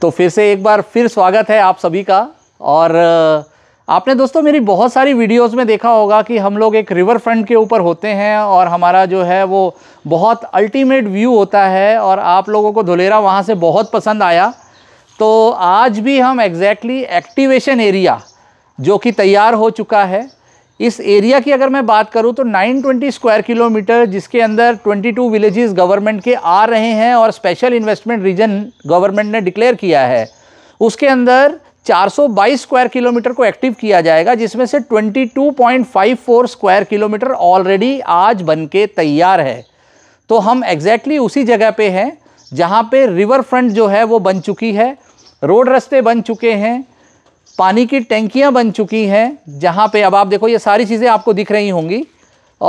तो फिर से एक बार फिर स्वागत है आप सभी का और आपने दोस्तों मेरी बहुत सारी वीडियोस में देखा होगा कि हम लोग एक रिवर फ्रंट के ऊपर होते हैं और हमारा जो है वो बहुत अल्टीमेट व्यू होता है और आप लोगों को धुलेरा वहाँ से बहुत पसंद आया तो आज भी हम एग्जैक्टली exactly एक्टिवेशन एरिया जो कि तैयार हो चुका है इस एरिया की अगर मैं बात करूं तो 920 स्क्वायर किलोमीटर जिसके अंदर 22 विलेजेस गवर्नमेंट के आ रहे हैं और स्पेशल इन्वेस्टमेंट रीजन गवर्नमेंट ने डिक्लेयर किया है उसके अंदर 422 स्क्वायर किलोमीटर को एक्टिव किया जाएगा जिसमें से 22.54 स्क्वायर किलोमीटर ऑलरेडी आज बन के तैयार है तो हम एग्जैक्टली exactly उसी जगह पे हैं जहाँ पे रिवर फ्रंट जो है वो बन चुकी है रोड रस्ते बन चुके हैं पानी की टैंकियाँ बन चुकी हैं जहाँ पे अब आप देखो ये सारी चीज़ें आपको दिख रही होंगी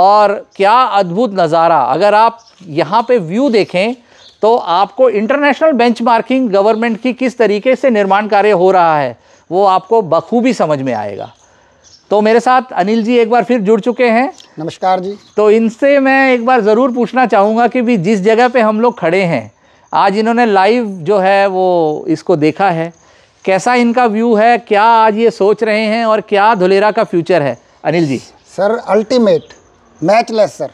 और क्या अद्भुत नज़ारा अगर आप यहाँ पे व्यू देखें तो आपको इंटरनेशनल बेंचमार्किंग गवर्नमेंट की किस तरीके से निर्माण कार्य हो रहा है वो आपको बखूबी समझ में आएगा तो मेरे साथ अनिल जी एक बार फिर जुड़ चुके हैं नमस्कार जी तो इनसे मैं एक बार ज़रूर पूछना चाहूँगा कि भी जिस जगह पे हम लोग खड़े हैं आज इन्होंने लाइव जो है वो इसको देखा है कैसा इनका व्यू है क्या आज ये सोच रहे हैं और क्या धुलेरा का फ्यूचर है Anil ji sir ultimate matchless sir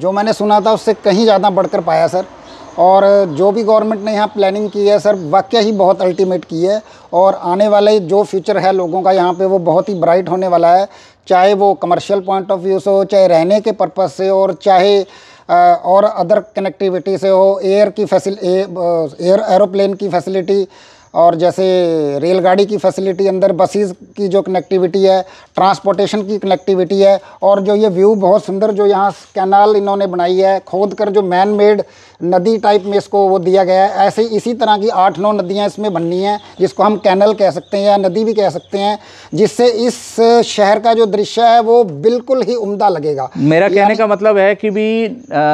जो मैंने सुना था उससे कहीं ज़्यादा बढ़कर पाया सर और जो भी गवर्नमेंट ने यहाँ प्लानिंग की है सर वाक्य ही बहुत अल्टीमेट की है और आने वाले जो फ्यूचर है लोगों का यहाँ पे वो बहुत ही ब्राइट होने वाला है चाहे वो कमर्शियल पॉइंट ऑफ व्यू से हो चाहे रहने के पर्पज़ से और चाहे और अदर कनेक्टिविटी से हो एयर की फैसिल एयर एरोप्लेन की फैसिलिटी और जैसे रेलगाड़ी की फैसिलिटी अंदर बसेस की जो कनेक्टिविटी है ट्रांसपोर्टेशन की कनेक्टिविटी है और जो ये व्यू बहुत सुंदर जो यहाँ कैनाल इन्होंने बनाई है खोद कर जो मैन मेड नदी टाइप में इसको वो दिया गया है ऐसे इसी तरह की आठ नौ नदियाँ इसमें बननी हैं जिसको हम कैनल कह सकते हैं या नदी भी कह सकते हैं जिससे इस शहर का जो दृश्य है वो बिल्कुल ही उमदा लगेगा मेरा कहने का मतलब है कि भी आ,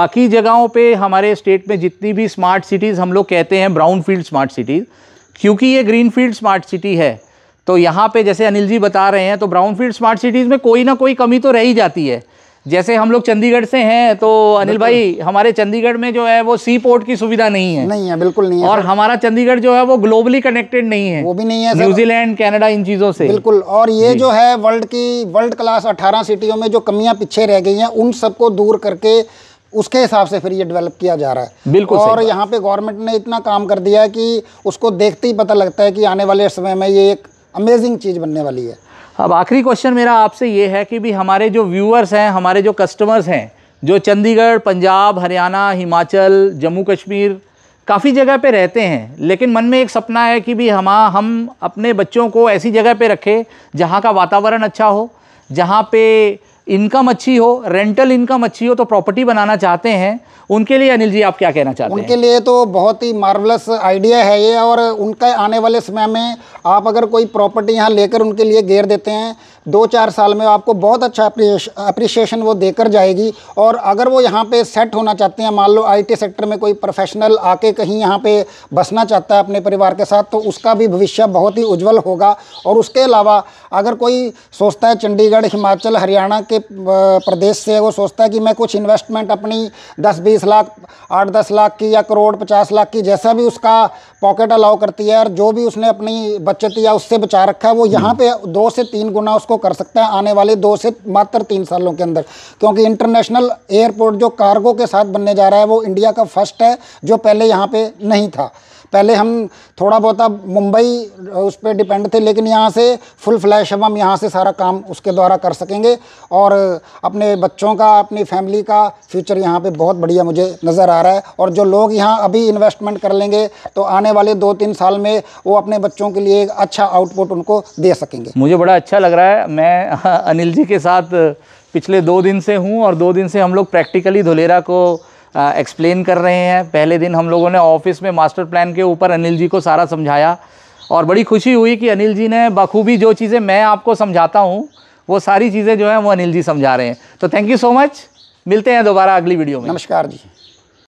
बाकी जगहों पर हमारे स्टेट में जितनी भी स्मार्ट सिटीज़ हम लोग कहते हैं brown field smart cities cities क्योंकि ये ग्रीन फील्ड स्मार्ट सिटी है तो यहाँ पे जैसे अनिल जी बता रहे हैं तो ब्राउन फील्ड स्मार्ट सिटीज़ में कोई ना कोई कमी तो रह ही जाती है जैसे हम लोग चंडीगढ़ से हैं तो अनिल भाई हमारे चंडीगढ़ में जो है वो सी पोर्ट की सुविधा नहीं है नहीं है बिल्कुल नहीं है और हमारा चंडीगढ़ जो है वो ग्लोबली कनेक्टेड नहीं है वो भी नहीं है न्यूजीलैंड कनाडा इन चीज़ों से बिल्कुल और ये जो है वर्ल्ड की वर्ल्ड क्लास अठारह सिटियों में जो कमियां पीछे रह गई हैं उन सबको दूर करके उसके हिसाब से फिर ये डेवलप किया जा रहा है बिल्कुल और यहाँ पे गवर्नमेंट ने इतना काम कर दिया है कि उसको देखते ही पता लगता है कि आने वाले समय में ये एक अमेजिंग चीज़ बनने वाली है अब आखिरी क्वेश्चन मेरा आपसे ये है कि भी हमारे जो व्यूअर्स हैं हमारे जो कस्टमर्स हैं जो चंडीगढ़ पंजाब हरियाणा हिमाचल जम्मू कश्मीर काफ़ी जगह पे रहते हैं लेकिन मन में एक सपना है कि भी हम हम अपने बच्चों को ऐसी जगह पे रखें जहाँ का वातावरण अच्छा हो जहाँ पे इनकम अच्छी हो रेंटल इनकम अच्छी हो तो प्रॉपर्टी बनाना चाहते हैं उनके लिए अनिल जी आप क्या कहना चाहते हैं उनके लिए तो बहुत ही मार्वलस आइडिया है ये और उनके आने वाले समय में आप अगर कोई प्रॉपर्टी यहाँ लेकर उनके लिए घेर देते हैं दो चार साल में आपको बहुत अच्छा अप्रिशिएशन वो देकर जाएगी और अगर वो यहाँ पे सेट होना चाहते हैं मान लो आईटी सेक्टर में कोई प्रोफेशनल आके कहीं यहाँ पे बसना चाहता है अपने परिवार के साथ तो उसका भी भविष्य बहुत ही उज्जवल होगा और उसके अलावा अगर कोई सोचता है चंडीगढ़ हिमाचल हरियाणा के प्रदेश से वो सोचता है कि मैं कुछ इन्वेस्टमेंट अपनी दस बीस लाख आठ दस लाख की या करोड़ पचास लाख की जैसा भी उसका पॉकेट अलाउ करती है और जो भी उसने अपनी बचत या उससे बचा रखा है वो यहाँ हम्म। पर दो से तीन गुना उसको को कर सकते हैं आने वाले दो से मात्र तीन सालों के अंदर क्योंकि इंटरनेशनल एयरपोर्ट जो कार्गो के साथ बनने जा रहा है वो इंडिया का फर्स्ट है जो पहले यहाँ पर नहीं था पहले हम थोड़ा बहुत अब मुंबई उस पर डिपेंड थे लेकिन यहाँ से फुल फ्लैश अब हम यहाँ से सारा काम उसके द्वारा कर सकेंगे और अपने बच्चों का अपनी फैमिली का फ्यूचर यहाँ पे बहुत बढ़िया मुझे नज़र आ रहा है और जो लोग यहाँ अभी इन्वेस्टमेंट कर लेंगे तो आने वाले दो तीन साल में वो अपने बच्चों के लिए अच्छा आउटपुट उनको दे सकेंगे मुझे बड़ा अच्छा लग रहा है मैं अनिल जी के साथ पिछले दो दिन से हूँ और दो दिन से हम लोग प्रैक्टिकली धुलेरा को एक्सप्लेन कर रहे हैं पहले दिन हम लोगों ने ऑफिस में मास्टर प्लान के ऊपर अनिल जी को सारा समझाया और बड़ी खुशी हुई कि अनिल जी ने बखूबी जो चीज़ें मैं आपको समझाता हूँ वो सारी चीज़ें जो हैं वो अनिल जी समझा रहे हैं तो थैंक यू सो मच मिलते हैं दोबारा अगली वीडियो में नमस्कार जी